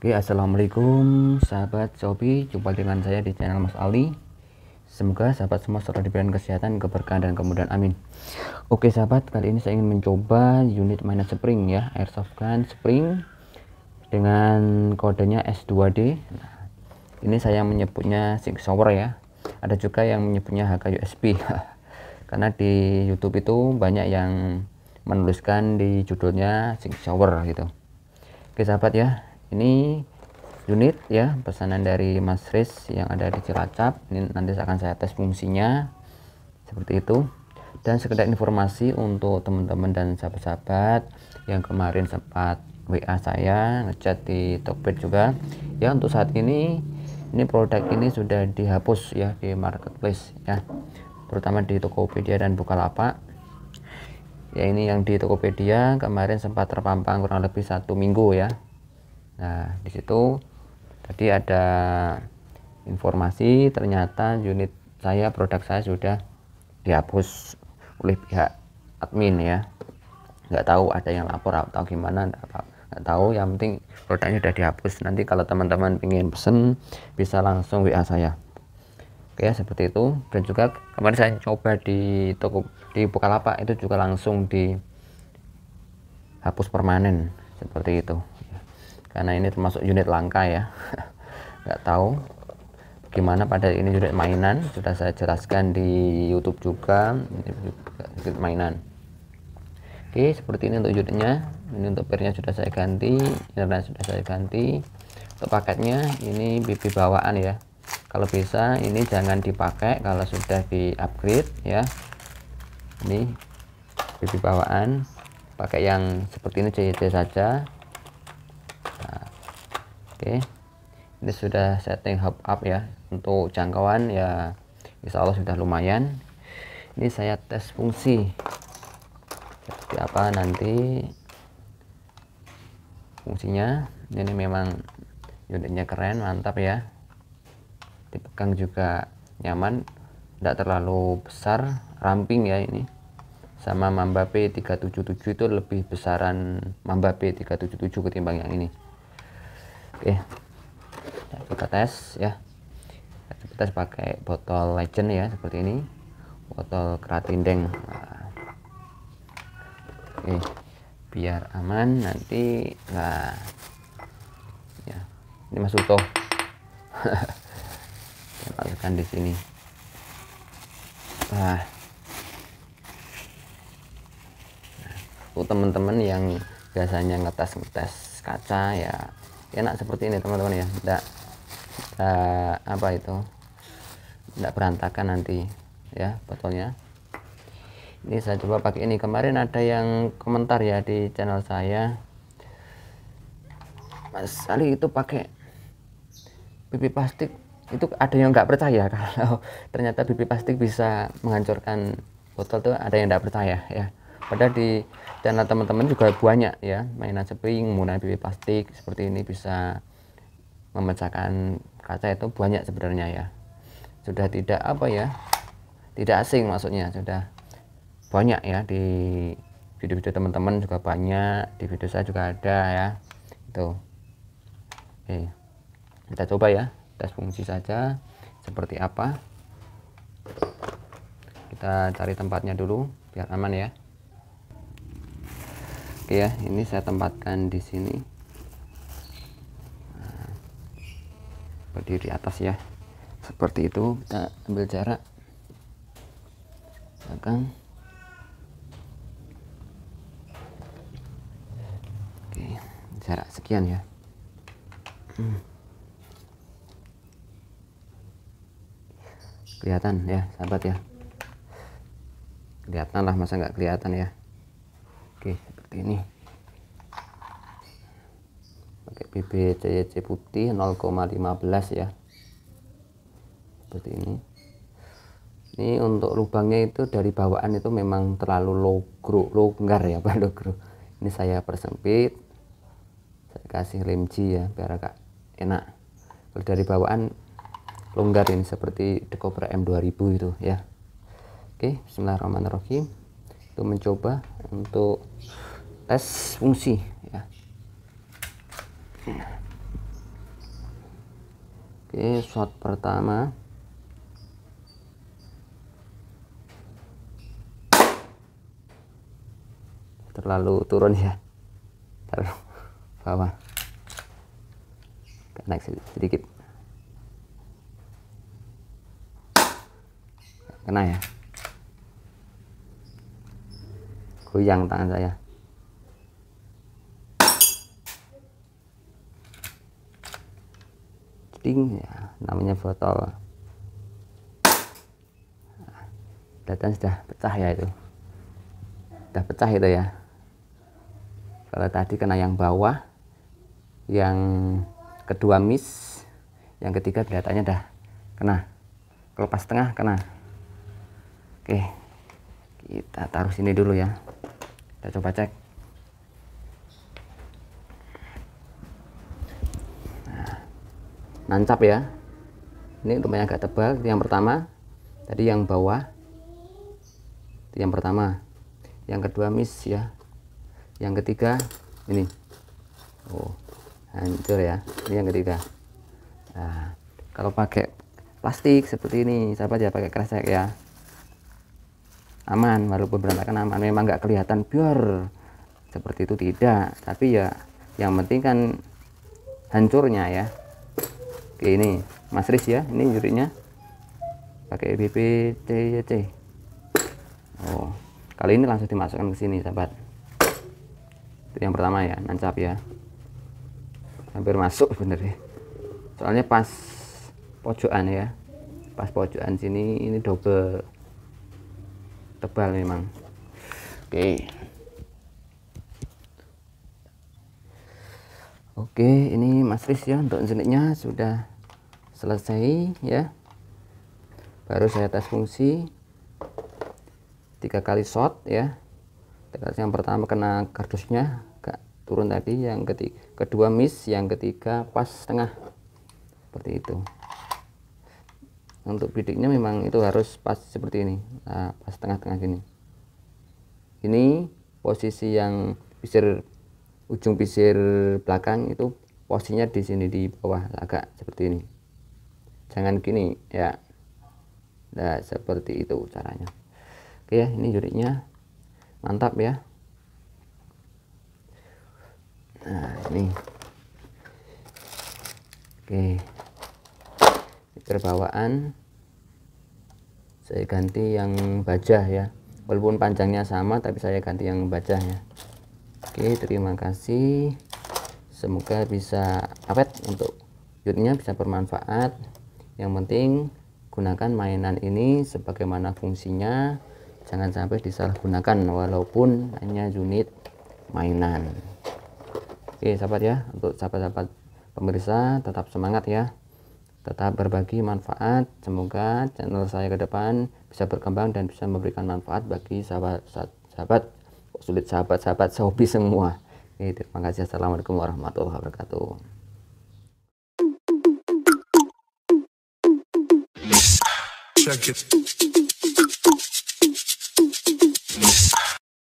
Oke, assalamualaikum sahabat Sobi. Jumpa dengan saya di channel Mas Ali. Semoga sahabat semua selalu diberikan kesehatan, keberkahan dan kemudahan. Amin. Oke sahabat, kali ini saya ingin mencoba unit mainan spring ya, airsoft gun spring dengan kodenya S2D. Nah, ini saya menyebutnya six hour ya. Ada juga yang menyebutnya HK USB. Karena di YouTube itu banyak yang menuliskan di judulnya six hour gitu. Oke sahabat ya, ini unit ya pesanan dari Mas Riz yang ada di Cilacap ini nanti akan saya tes fungsinya seperti itu dan sekedar informasi untuk teman-teman dan sahabat-sahabat yang kemarin sempat WA saya ngechat di Tokped juga ya untuk saat ini ini produk ini sudah dihapus ya di marketplace ya terutama di Tokopedia dan Bukalapak ya ini yang di Tokopedia kemarin sempat terpampang kurang lebih satu minggu ya Nah, di situ tadi ada informasi ternyata unit saya produk saya sudah dihapus oleh pihak admin ya. Nggak tahu ada yang lapor atau gimana enggak nggak tahu yang penting produknya sudah dihapus nanti kalau teman-teman pengen pesen bisa langsung WA saya oke seperti itu dan juga kemarin saya coba di toko di Bukalapak itu juga langsung dihapus permanen seperti itu karena ini termasuk unit langka ya nggak tahu gimana pada ini unit mainan sudah saya jelaskan di YouTube juga unit mainan Oke seperti ini untuk unitnya ini untuk pernya sudah saya ganti ini sudah saya ganti untuk paketnya ini BB bawaan ya kalau bisa ini jangan dipakai kalau sudah di upgrade ya ini BB bawaan pakai yang seperti ini saja Oke. Ini sudah setting hub up ya. Untuk jangkauan ya insya Allah sudah lumayan. Ini saya tes fungsi. Seperti apa nanti fungsinya. Ini memang unitnya keren, mantap ya. Dipegang juga nyaman, tidak terlalu besar, ramping ya ini sama Mamba P377 itu lebih besaran Mamba P377 ketimbang yang ini oke nah, kita tes ya kita tes pakai botol legend ya seperti ini botol keratin deng. oke biar aman nanti nah ya ini masuk toh masukkan di sini nah untuk teman-teman yang biasanya ngetes ngetes kaca ya enak seperti ini teman-teman ya tidak uh, apa itu tidak berantakan nanti ya botolnya ini saya coba pakai ini kemarin ada yang komentar ya di channel saya Mas Ali itu pakai pipi plastik itu ada yang nggak percaya kalau ternyata pipi plastik bisa menghancurkan botol tuh ada yang nggak percaya ya pada di channel teman-teman juga banyak ya mainan spring menggunakan pipi plastik seperti ini bisa memecahkan kaca itu banyak sebenarnya ya sudah tidak apa ya tidak asing maksudnya sudah banyak ya di video-video teman-teman juga banyak di video saya juga ada ya itu oke kita coba ya tes fungsi saja seperti apa kita cari tempatnya dulu biar aman ya oke ya ini saya tempatkan di sini nah, berdiri atas ya seperti itu kita ambil jarak belakang oke jarak sekian ya kelihatan ya sahabat ya kelihatan lah masa nggak kelihatan ya oke seperti ini pakai BBCC putih 0,15 ya seperti ini ini untuk lubangnya itu dari bawaan itu memang terlalu logro longgar ya Pak logro ini saya persempit saya kasih lem G ya biar agak enak kalau dari bawaan longgar ini seperti dekobra M2000 itu ya Oke Bismillahirrahmanirrahim itu mencoba untuk tes fungsi ya. Oke, shot pertama. Terlalu turun ya. Terlalu bawah. Naik sedikit. Kena ya. Goyang tangan saya. ya namanya botol kelihatan sudah pecah ya itu sudah pecah itu ya kalau tadi kena yang bawah yang kedua miss yang ketiga kelihatannya dah kena kelepas tengah kena oke kita taruh sini dulu ya kita coba cek nancap ya ini lumayan agak tebal yang pertama tadi yang bawah yang pertama yang kedua miss ya yang ketiga ini oh hancur ya ini yang ketiga nah, kalau pakai plastik seperti ini siapa aja pakai kresek ya aman walaupun berantakan aman memang nggak kelihatan biar seperti itu tidak tapi ya yang penting kan hancurnya ya oke ini Mas Riz ya ini juriknya pakai BPTYT oh kali ini langsung dimasukkan ke sini sahabat itu yang pertama ya nancap ya hampir masuk bener ya soalnya pas pojokan ya pas pojokan sini ini double tebal memang oke Oke, ini Mas Riz ya untuk jeniknya sudah selesai ya. Baru saya tes fungsi tiga kali shot ya. Yang pertama kena kardusnya gak turun tadi, yang ketiga kedua miss, yang ketiga pas tengah. Seperti itu. Untuk bidiknya memang itu harus pas seperti ini, nah, pas tengah-tengah gini. Ini posisi yang bisa ujung pisir belakang itu posisinya di sini di bawah agak seperti ini jangan gini ya nah seperti itu caranya oke ya ini juriknya mantap ya nah ini oke terbawaan saya ganti yang baja ya walaupun panjangnya sama tapi saya ganti yang baja ya Oke, terima kasih. Semoga bisa awet untuk unitnya bisa bermanfaat. Yang penting gunakan mainan ini sebagaimana fungsinya. Jangan sampai disalahgunakan walaupun hanya unit mainan. Oke, sahabat ya, untuk sahabat-sahabat pemirsa tetap semangat ya. Tetap berbagi manfaat. Semoga channel saya ke depan bisa berkembang dan bisa memberikan manfaat bagi sahabat-sahabat sulit sahabat-sahabat sobi semua. Terima kasih. Assalamualaikum warahmatullahi wabarakatuh. Check it.